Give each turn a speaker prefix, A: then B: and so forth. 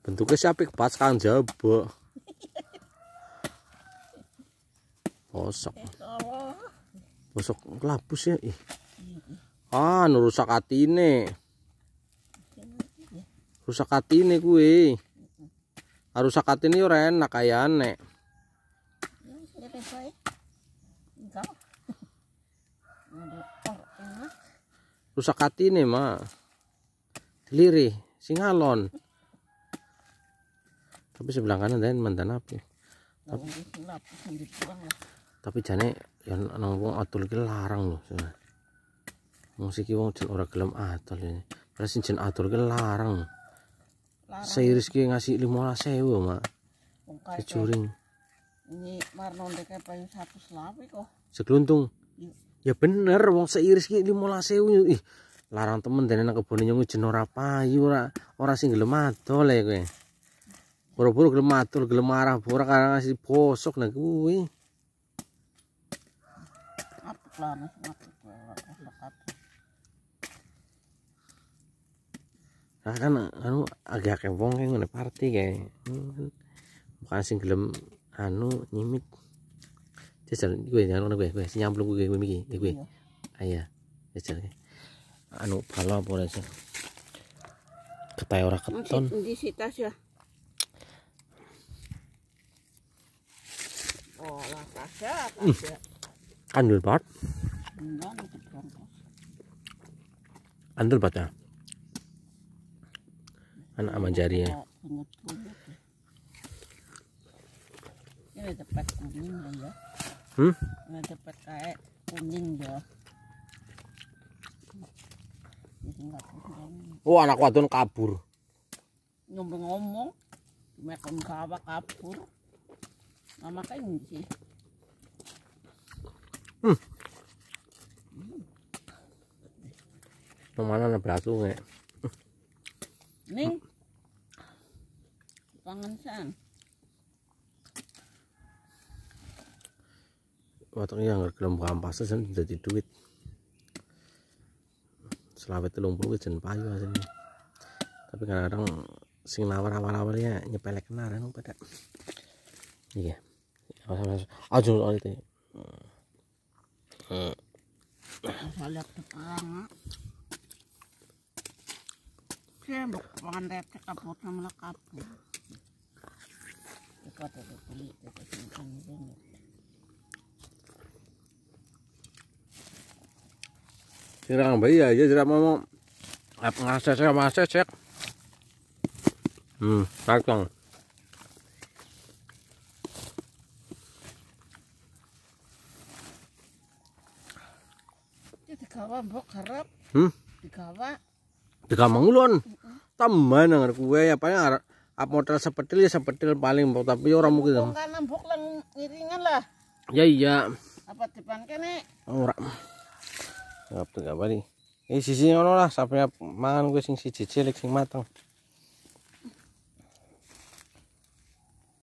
A: bentuknya siapa pas kan jabo bosok bosok kelabus ya ih ah nurusak hati ini rusak hati ini gue rusak hati ini orang enak kayak aneh rusak hati ini mah lirih singalon tapi sebelah kanan dan mantan api tapi, tapi jane yang nang atur atul ki larang loh sebenarnya musik ki wong orang ora gelem atul ini ya. padahal jen atul ki larang seiris ki ngasih lima sewu mak Securing. ini marno ndek payu satu selapi kok segeluntung iya. ya bener wong seiris ki lima sewu ih larang temen dan nang kebone nyungu jen ora payu ora ora sing gelem atul ya Boro-boro gelem gelemarah, pura karena ora si bosok nih gue. Nah, kan anu agak kempong kayak gue party kayak. Bukan sih gelem anu nyimit. Jajal gue jangan ngono gue, gue nyamplung gue gue mikir gue. Ayah. Jajal. Iya, anu palo apa sih? Ketai orang keton. Di sitas ya. olahraga oh, apa hmm. Andel banget. Andel banget ya. Anak sama jarinya. Ini tempat kuning ya. Hmm? Ini tempat kayak kuning ya. Oh anak wadon kabur. Nyumbang ngomong. mereka kawak kabur. Nakakainji. Hmm. Pemana na braso ya? Nih, Pangan san. Watangnya nggak gelem kampasnya sen jadi duit. Selawet telung puluh jen payu aslinya. Tapi kadang-kadang sing nawar awal-awalnya nyepelek kenaran pada. Iya. Yeah aja soal itu salep sekarang sembok makan repte kapur sama lah kapur itu beli itu kesimpan banget Sirang bayi aja tidak mau apa ngasih saya masih cek. Hmm, kacang. digawa mbok kerep. Hmm. Digawa. Digawa ngulon. Uh -uh. Teman nang kowe ya paling apa motor paling mbok tapi ora mungkin. lang ngiringan lah. Ya iya. Apa depan kene? Ora. Ngapa enggak bari? Eh sisi ngono lah sampai mangan gue sing siji cilik sing mateng.